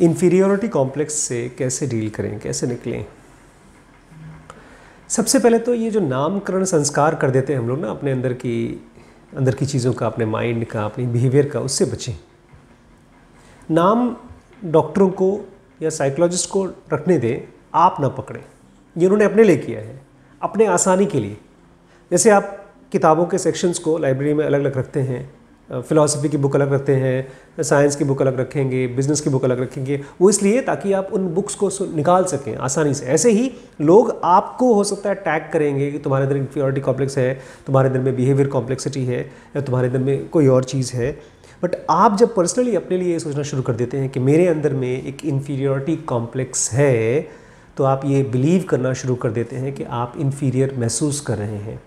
inferiority complex से कैसे deal करें कैसे निकलें सबसे पहले तो ये जो नामकरण संस्कार कर देते हैं हम लोग ना अपने अंदर की अंदर की चीज़ों का अपने माइंड का अपनी बिहेवियर का उससे बचें नाम डॉक्टरों को या साइकोलॉजिस्ट को रखने दें आप ना पकड़ें ये उन्होंने अपने लिए किया है अपने आसानी के लिए जैसे आप किताबों के सेक्शंस को लाइब्रेरी में अलग अलग रखते हैं फ़िलासफ़ी की बुक अलग रखते हैं साइंस की बुक अलग रखेंगे बिज़नेस की बुक अलग रखेंगे वो इसलिए ताकि आप उन बुक्स को निकाल सकें आसानी से ऐसे ही लोग आपको हो सकता है टैग करेंगे कि तुम्हारे अंदर इन्फियोरिटी कॉम्प्लेक्स है तुम्हारे अंदर में बिहेवियर कॉम्प्लेक्सिटी है या तुम्हारे अंदर में कोई और चीज़ है बट आप जब पर्सनली अपने लिए सोचना शुरू कर देते हैं कि मेरे अंदर में एक इन्फीरियोरिटी कॉम्प्लेक्स है तो आप ये बिलीव करना शुरू कर देते हैं कि आप इन्फीरियर महसूस कर रहे हैं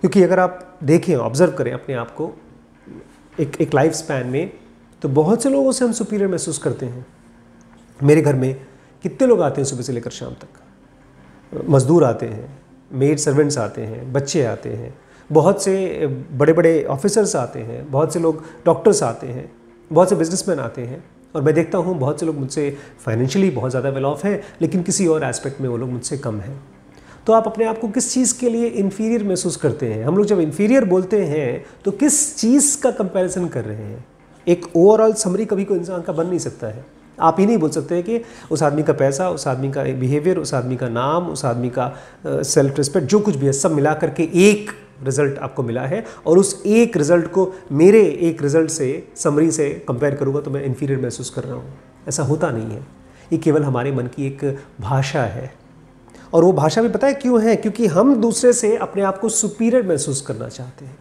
क्योंकि अगर आप देखें ऑब्जर्व करें अपने आप को एक एक लाइफ स्पैन में तो बहुत से लोगों से हम सुपीरियर महसूस करते हैं मेरे घर में कितने लोग आते हैं सुबह से लेकर शाम तक मज़दूर आते हैं मेड सर्वेंट्स आते हैं बच्चे आते हैं बहुत से बड़े बड़े ऑफिसर्स आते हैं बहुत से लोग डॉक्टर्स आते हैं बहुत से बिजनेसमैन आते हैं और मैं देखता हूँ बहुत से लोग मुझसे फाइनेंशियली बहुत ज़्यादा वेल ऑफ़ हैं लेकिन किसी और एस्पेक्ट में वो लोग मुझसे कम हैं तो आप अपने आप को किस चीज़ के लिए इन्फीरियर महसूस करते हैं हम लोग जब इन्फीरियर बोलते हैं तो किस चीज़ का कंपैरिजन कर रहे हैं एक ओवरऑल समरी कभी कोई इंसान का बन नहीं सकता है आप ही नहीं बोल सकते कि उस आदमी का पैसा उस आदमी का बिहेवियर उस आदमी का नाम उस आदमी का सेल्फ रिस्पेक्ट जो कुछ भी है सब मिला करके एक रिजल्ट आपको मिला है और उस एक रिजल्ट को मेरे एक रिजल्ट से समरी से कंपेयर करूँगा तो मैं इन्फीरियर महसूस कर रहा हूँ ऐसा होता नहीं है ये केवल हमारे मन की एक भाषा है और वो भाषा भी पता है क्यों है क्योंकि हम दूसरे से अपने आप को सुपीरियर महसूस करना चाहते हैं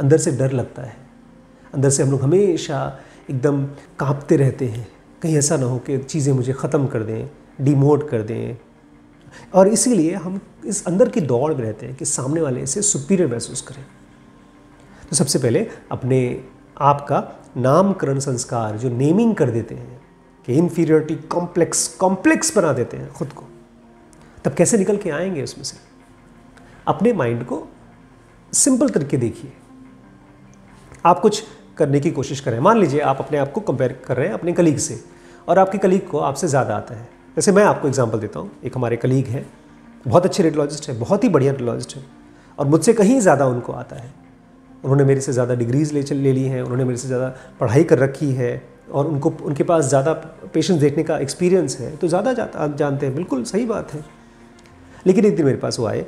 अंदर से डर लगता है अंदर से हम लोग हमेशा एकदम कांपते रहते हैं कहीं ऐसा ना हो कि चीज़ें मुझे ख़त्म कर दें डिमोट कर दें और इसीलिए हम इस अंदर की दौड़ में रहते हैं कि सामने वाले से सुपीरियर महसूस करें तो सबसे पहले अपने आप का नामकरण संस्कार जो नेमिंग कर देते हैं कि इन्फीरियरिटी कॉम्प्लेक्स कॉम्प्लेक्स बना देते हैं खुद को तब कैसे निकल के आएंगे उसमें से अपने माइंड को सिंपल तरीके देखिए आप कुछ करने की कोशिश करें मान लीजिए आप अपने आप को कंपेयर कर रहे हैं अपने कलीग से और आपके कलीग को आपसे ज़्यादा आता है जैसे मैं आपको एग्जाम्पल देता हूँ एक हमारे कलीग हैं बहुत अच्छे रेडोलॉजिस्ट हैं बहुत ही बढ़िया रेडोलॉजिस्ट हैं और मुझसे कहीं ज़्यादा उनको आता है उन्होंने मेरे से ज़्यादा डिग्रीज़ ले ले ली हैं उन्होंने मेरे से ज़्यादा पढ़ाई कर रखी है और उनको उनके पास ज़्यादा पेशेंस देखने का एक्सपीरियंस है तो ज़्यादा जानते हैं बिल्कुल सही बात है लेकिन एक दिन मेरे पास वो आए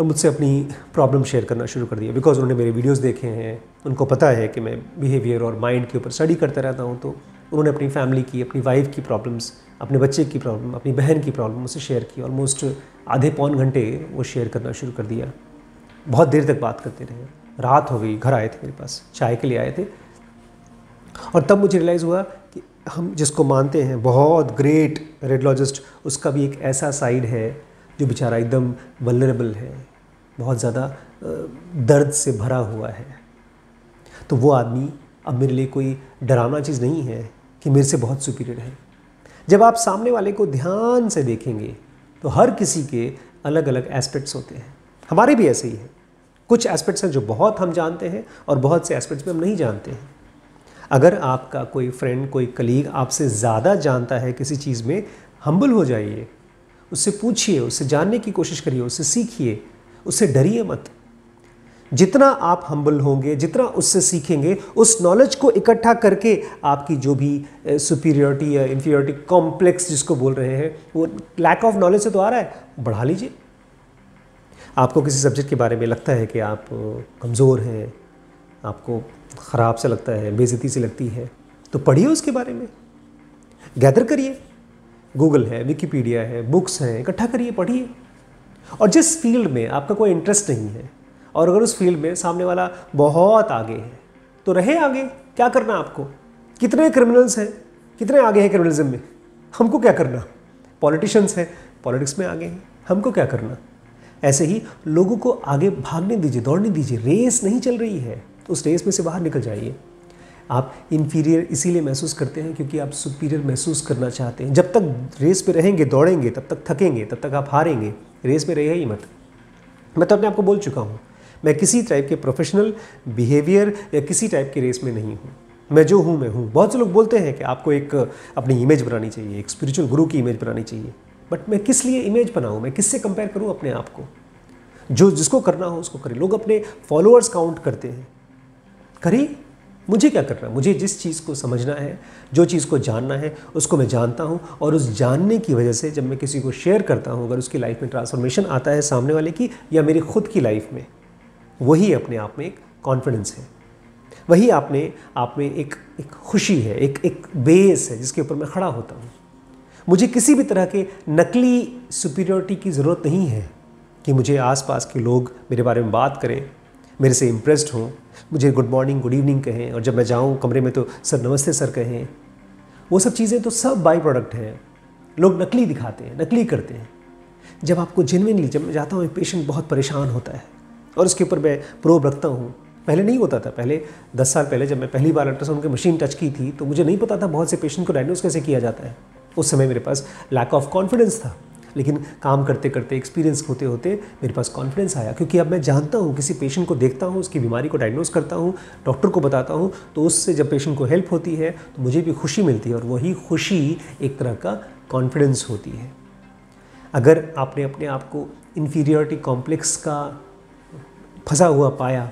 और मुझसे अपनी प्रॉब्लम शेयर करना शुरू कर दिया बिकॉज उन्होंने मेरे वीडियोज़ देखे हैं उनको पता है कि मैं बिहेवियर और माइंड के ऊपर स्टडी करता रहता हूँ तो उन्होंने अपनी फैमिली की अपनी वाइफ की प्रॉब्लम्स अपने बच्चे की प्रॉब्लम अपनी बहन की प्रॉब्लम उसे शेयर की ऑलमोस्ट आधे पौन घंटे वो शेयर करना शुरू कर दिया बहुत देर तक बात करते रहे रात हो गई घर आए थे मेरे पास चाय के लिए आए थे और तब मुझे रियलाइज़ हुआ कि हम जिसको मानते हैं बहुत ग्रेट रेडोलॉजिस्ट उसका भी एक ऐसा साइड है जो बेचारा एकदम वलरेबल है बहुत ज़्यादा दर्द से भरा हुआ है तो वो आदमी अब मेरे लिए कोई डरावना चीज़ नहीं है कि मेरे से बहुत सुपीरियर है जब आप सामने वाले को ध्यान से देखेंगे तो हर किसी के अलग अलग एस्पेक्ट्स होते हैं हमारे भी ऐसे ही हैं कुछ एस्पेक्ट्स हैं जो बहुत हम जानते हैं और बहुत से एस्पेक्ट्स में हम नहीं जानते हैं अगर आपका कोई फ्रेंड कोई कलीग आपसे ज़्यादा जानता है किसी चीज़ में हम्बल हो जाइए उससे पूछिए उससे जानने की कोशिश करिए उससे सीखिए उससे डरिए मत जितना आप हम्बल होंगे जितना उससे सीखेंगे उस नॉलेज को इकट्ठा करके आपकी जो भी सुपीरियरिटी या इन्फीरियरिटी कॉम्प्लेक्स जिसको बोल रहे हैं वो लैक ऑफ नॉलेज से तो आ रहा है बढ़ा लीजिए आपको किसी सब्जेक्ट के बारे में लगता है कि आप कमज़ोर हैं आपको ख़राब से लगता है बेजती से लगती है तो पढ़िए उसके बारे में गैदर करिए गूगल है विकीपीडिया है बुक्स हैं इकट्ठा करिए पढ़िए और जिस फील्ड में आपका कोई इंटरेस्ट नहीं है और अगर उस फील्ड में सामने वाला बहुत आगे है तो रहे आगे क्या करना आपको कितने क्रिमिनल्स हैं कितने आगे हैं क्रिमिनलिज्म में हमको क्या करना पॉलिटिशियंस हैं पॉलिटिक्स में आगे हैं हमको क्या करना ऐसे ही लोगों को आगे भागने दीजिए दौड़ने दीजिए रेस नहीं चल रही है तो उस रेस में से बाहर निकल जाइए आप इन्फीरियर इसीलिए महसूस करते हैं क्योंकि आप सुपीरियर महसूस करना चाहते हैं जब तक रेस पे रहेंगे दौड़ेंगे तब तक थकेंगे तब तक आप हारेंगे रेस में रहिए ही मत मैं तो अपने आप को बोल चुका हूँ मैं किसी टाइप के प्रोफेशनल बिहेवियर या किसी टाइप की रेस में नहीं हूँ मैं जो हूँ मैं हूँ बहुत से लोग बोलते हैं कि आपको एक अपनी इमेज बनानी चाहिए एक स्पिरिचुअल गुरु की इमेज बनानी चाहिए बट मैं किस लिए इमेज बनाऊँ मैं किससे कंपेयर करूँ अपने आप को जो जिसको करना हो उसको करें लोग अपने फॉलोअर्स काउंट करते हैं करें मुझे क्या करना है मुझे जिस चीज़ को समझना है जो चीज़ को जानना है उसको मैं जानता हूँ और उस जानने की वजह से जब मैं किसी को शेयर करता हूँ अगर उसकी लाइफ में ट्रांसफॉर्मेशन आता है सामने वाले की या मेरी खुद की लाइफ में वही अपने आप में एक कॉन्फिडेंस है वही आपने आप में एक एक खुशी है एक एक बेस है जिसके ऊपर मैं खड़ा होता हूँ मुझे किसी भी तरह के नकली सुपीरियरिटी की ज़रूरत नहीं है कि मुझे आसपास के लोग मेरे बारे में बात करें मेरे से इम्प्रेस्ड हों मुझे गुड मॉर्निंग गुड इवनिंग कहें और जब मैं जाऊँ कमरे में तो सर नमस्ते सर कहें वो सब चीज़ें तो सब बाई प्रोडक्ट हैं लोग नकली दिखाते हैं नकली करते हैं जब आपको जेनविनली जब मैं जाता हूँ एक पेशेंट बहुत परेशान होता है और उसके ऊपर मैं प्रोब रखता हूँ पहले नहीं होता था पहले दस साल पहले जब मैं पहली बार अल्ट्रासाउंड की मशीन टच की थी तो मुझे नहीं पता था बहुत से पेशेंट को डायग्नोज कैसे किया जाता है उस समय मेरे पास लैक ऑफ कॉन्फिडेंस था लेकिन काम करते करते एक्सपीरियंस होते होते मेरे पास कॉन्फिडेंस आया क्योंकि अब मैं जानता हूँ किसी पेशेंट को देखता हूँ उसकी बीमारी को डायग्नोस करता हूँ डॉक्टर को बताता हूँ तो उससे जब पेशेंट को हेल्प होती है तो मुझे भी खुशी मिलती है और वही खुशी एक तरह का कॉन्फिडेंस होती है अगर आपने अपने आप को इन्फीरियरिटी कॉम्प्लेक्स का फंसा हुआ पाया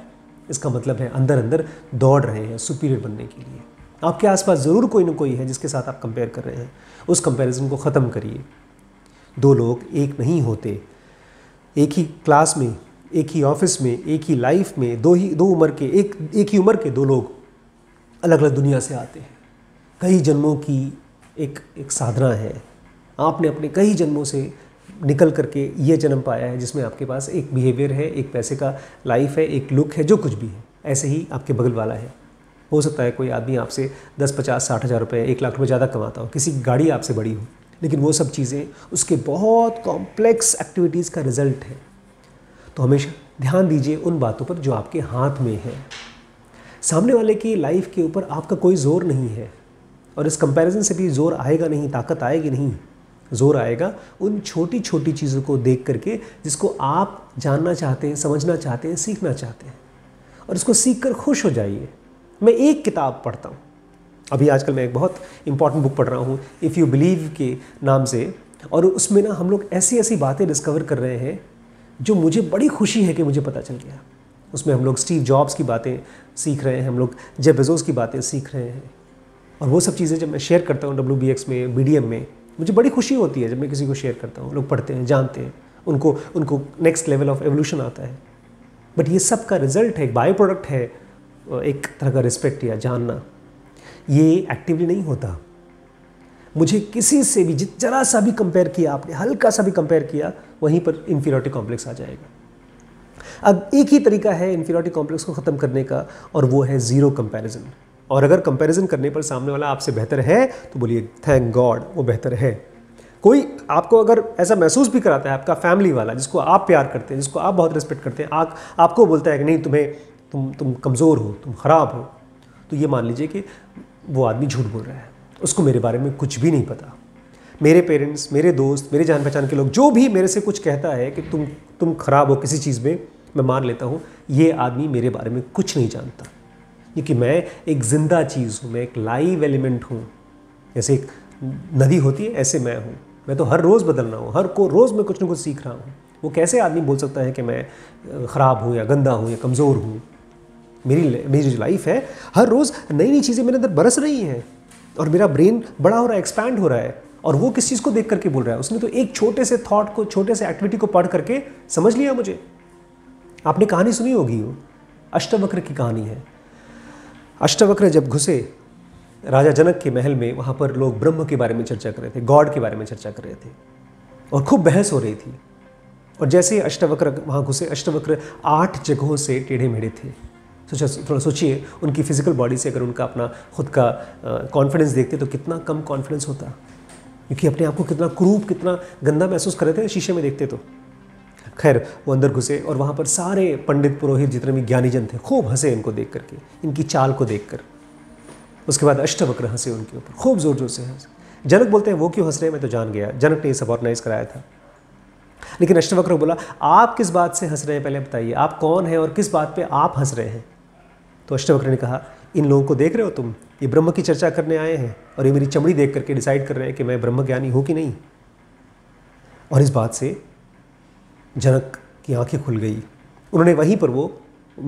इसका मतलब है अंदर अंदर दौड़ रहे हैं सुपीरियर बनने के लिए आपके आसपास ज़रूर कोई ना कोई है जिसके साथ आप कंपेयर कर रहे हैं उस कंपैरिजन को ख़त्म करिए दो लोग एक नहीं होते एक ही क्लास में एक ही ऑफिस में एक ही लाइफ में दो ही दो उम्र के एक एक ही उम्र के दो लोग अलग अलग दुनिया से आते हैं कई जन्मों की एक एक साधना है आपने अपने कई जन्मों से निकल करके ये जन्म पाया है जिसमें आपके पास एक बिहेवियर है एक पैसे का लाइफ है एक लुक है जो कुछ भी है ऐसे ही आपके बगल वाला है हो सकता है कोई आदमी आपसे दस पचास साठ हज़ार रुपये एक लाख रुपये ज़्यादा कमाता हो किसी गाड़ी आपसे बड़ी हो लेकिन वो सब चीज़ें उसके बहुत कॉम्प्लेक्स एक्टिविटीज़ का रिजल्ट है तो हमेशा ध्यान दीजिए उन बातों पर जो आपके हाथ में है सामने वाले की लाइफ के ऊपर आपका कोई ज़ोर नहीं है और इस कंपैरिजन से भी ज़ोर आएगा नहीं ताकत आएगी नहीं ज़ोर आएगा उन छोटी छोटी चीज़ों को देख करके जिसको आप जानना चाहते हैं समझना चाहते हैं सीखना चाहते हैं और इसको सीख कर खुश हो जाइए मैं एक किताब पढ़ता हूँ अभी आजकल मैं एक बहुत इंपॉर्टेंट बुक पढ़ रहा हूँ इफ़ यू बिलीव के नाम से और उसमें ना हम लोग ऐसी ऐसी बातें डिस्कवर कर रहे हैं जो मुझे बड़ी खुशी है कि मुझे पता चल गया उसमें हम लोग स्टीव जॉब्स की बातें सीख रहे हैं हम लोग जेब बेजोस की बातें सीख रहे हैं और वो सब चीज़ें जब मैं शेयर करता हूँ डब्ल्यू में बी में मुझे बड़ी खुशी होती है जब मैं किसी को शेयर करता हूँ लोग पढ़ते हैं जानते हैं उनको उनको नेक्स्ट लेवल ऑफ एवोल्यूशन आता है बट ये सब का रिजल्ट है एक बायो प्रोडक्ट है एक तरह का रिस्पेक्ट या जानना ये एक्टिवली नहीं होता मुझे किसी से भी जित जरा सा भी कंपेयर किया आपने हल्का सा भी कंपेयर किया वहीं पर इन्फीरियोरिटी कॉम्प्लेक्स आ जाएगा अब एक ही तरीका है इन्फीरियोरिटी कॉम्प्लेक्स को ख़त्म करने का और वो है ज़ीरो कंपैरिजन और अगर कंपैरिजन करने पर सामने वाला आपसे बेहतर है तो बोलिए थैंक गॉड वो बेहतर है कोई आपको अगर ऐसा महसूस भी कराता है आपका फैमिली वाला जिसको आप प्यार करते हैं जिसको आप बहुत रिस्पेक्ट करते हैं आप आपको बोलता है कि नहीं तुम्हें तुम तुम कमज़ोर हो तुम ख़राब हो तो ये मान लीजिए कि वो आदमी झूठ बोल रहा है उसको मेरे बारे में कुछ भी नहीं पता मेरे पेरेंट्स मेरे दोस्त मेरे जान पहचान के लोग जो भी मेरे से कुछ कहता है कि तुम तुम खराब हो किसी चीज़ में मैं मान लेता हूँ ये आदमी मेरे बारे में कुछ नहीं जानता क्योंकि मैं एक ज़िंदा चीज़ हूँ मैं एक लाइव एलिमेंट हूँ जैसे एक नदी होती है ऐसे मैं हूँ मैं तो हर रोज़ बदल रहा हूँ हर को रोज़ मैं कुछ ना कुछ सीख रहा हूँ वो कैसे आदमी बोल सकता है कि मैं ख़राब हूँ या गंदा हूँ या कमज़ोर हूँ मेरी मेरी जो लाइफ है हर रोज़ नई नई चीज़ें मेरे अंदर बरस रही हैं और मेरा ब्रेन बड़ा हो रहा है एक्सपैंड हो रहा है और वो किस चीज़ को देख करके बोल रहा है उसने तो एक छोटे से थॉट को छोटे से एक्टिविटी को पढ़ करके समझ लिया मुझे आपने कहानी सुनी होगी वो अष्टवक्र की कहानी है अष्टवक्र जब घुसे राजा जनक के महल में वहाँ पर लोग ब्रह्म के बारे में चर्चा कर रहे थे गॉड के बारे में चर्चा कर रहे थे और खूब बहस हो रही थी और जैसे अष्टवक्र वहाँ घुसे अष्टवक्र आठ जगहों से टेढ़े मेढ़े थे सोचा थोड़ा सोचिए उनकी फ़िज़िकल बॉडी से अगर उनका अपना खुद का कॉन्फिडेंस देखते तो कितना कम कॉन्फिडेंस होता क्योंकि अपने आप को कितना क्रूप कितना गंदा महसूस कर रहे थे शीशे में देखते तो खैर वो अंदर घुसे और वहाँ पर सारे पंडित पुरोहित जितने भी ज्ञानीजन थे खूब हंसे इनको देख करके इनकी चाल को देख कर उसके बाद अष्टवक्र हंसे उनके ऊपर खूब ज़ोर ज़ोर से हंसे जनक बोलते हैं वो क्यों हंस रहे हैं मैं तो जान गया जनक ने ये सब ऑर्गेनाइज कराया था लेकिन अष्टवक्र बोला आप किस बात से हंस रहे हैं पहले बताइए आप कौन हैं और किस बात पे आप हंस रहे हैं तो अष्टवक्र ने कहा इन लोगों को देख रहे हो तुम ये ब्रह्म की चर्चा करने आए हैं और ये मेरी चमड़ी देख करके डिसाइड कर रहे हैं कि मैं ब्रह्म ज्ञानी हूँ कि नहीं और इस बात से जनक की आंखें खुल गई उन्होंने वहीं पर वो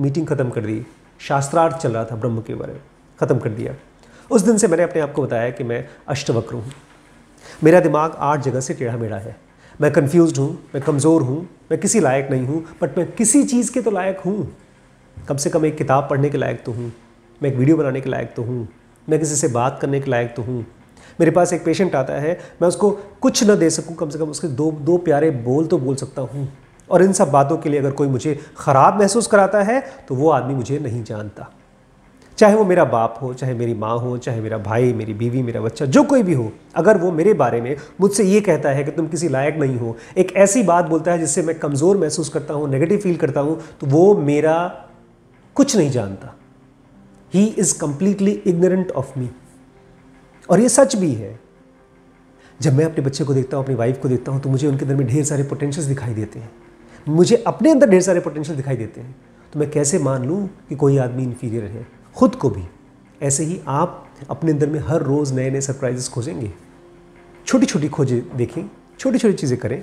मीटिंग ख़त्म कर दी शास्त्रार्थ चल रहा था ब्रह्म के बारे में ख़त्म कर दिया उस दिन से मैंने अपने आप को बताया कि मैं अष्टवक्र हूँ मेरा दिमाग आठ जगह से टेढ़ा मेढ़ा है मैं कंफ्यूज हूँ मैं कमज़ोर हूँ मैं किसी लायक नहीं हूँ बट मैं किसी चीज़ के तो लायक हूँ कम से कम एक किताब पढ़ने के लायक तो हूँ मैं एक वीडियो बनाने के लायक तो हूँ मैं किसी से बात करने के लायक तो हूँ मेरे पास एक पेशेंट आता है मैं उसको कुछ ना दे सकूँ कम से कम उसके दो दो प्यारे बोल तो बोल सकता हूँ और इन सब बातों के लिए अगर कोई मुझे ख़राब महसूस कराता है तो वो आदमी मुझे नहीं जानता चाहे वो मेरा बाप हो चाहे मेरी माँ हो चाहे मेरा भाई मेरी बीवी मेरा बच्चा जो कोई भी हो अगर वो मेरे बारे में मुझसे ये कहता है कि तुम किसी लायक नहीं हो एक ऐसी बात बोलता है जिससे मैं कमज़ोर महसूस करता हूँ नेगेटिव फील करता हूँ तो वो मेरा कुछ नहीं जानता ही is completely ignorant of me और ये सच भी है जब मैं अपने बच्चे को देखता हूँ अपनी वाइफ को देखता हूँ तो मुझे उनके अंदर में ढेर सारे पोटेंशियल्स दिखाई देते हैं मुझे अपने अंदर ढेर सारे पोटेंशियल दिखाई देते हैं तो मैं कैसे मान लूँ कि कोई आदमी इन्फीरियर है खुद को भी ऐसे ही आप अपने अंदर में हर रोज़ नए नए सरप्राइजेस खोजेंगे छोटी छोटी खोजें देखें छोटी छोटी चीज़ें करें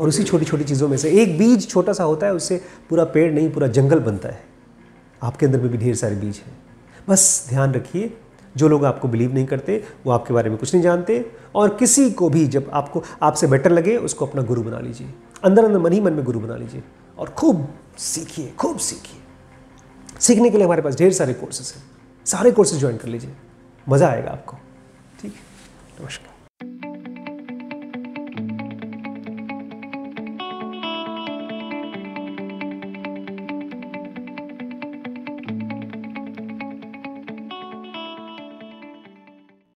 और उसी छोटी छोटी चीज़ों में से एक बीज छोटा सा होता है उससे पूरा पेड़ नहीं पूरा जंगल बनता है आपके अंदर में भी ढेर सारे बीज हैं बस ध्यान रखिए जो लोग आपको बिलीव नहीं करते वो आपके बारे में कुछ नहीं जानते और किसी को भी जब आपको आपसे बेटर लगे उसको अपना गुरु बना लीजिए अंदर अंदर मन ही मन में गुरु बना लीजिए और खूब सीखिए खूब सीखिए सीखने के लिए हमारे पास ढेर सारे कोर्सेज हैं सारे कोर्सेज ज्वाइन कर लीजिए मज़ा आएगा आपको ठीक है नमस्कार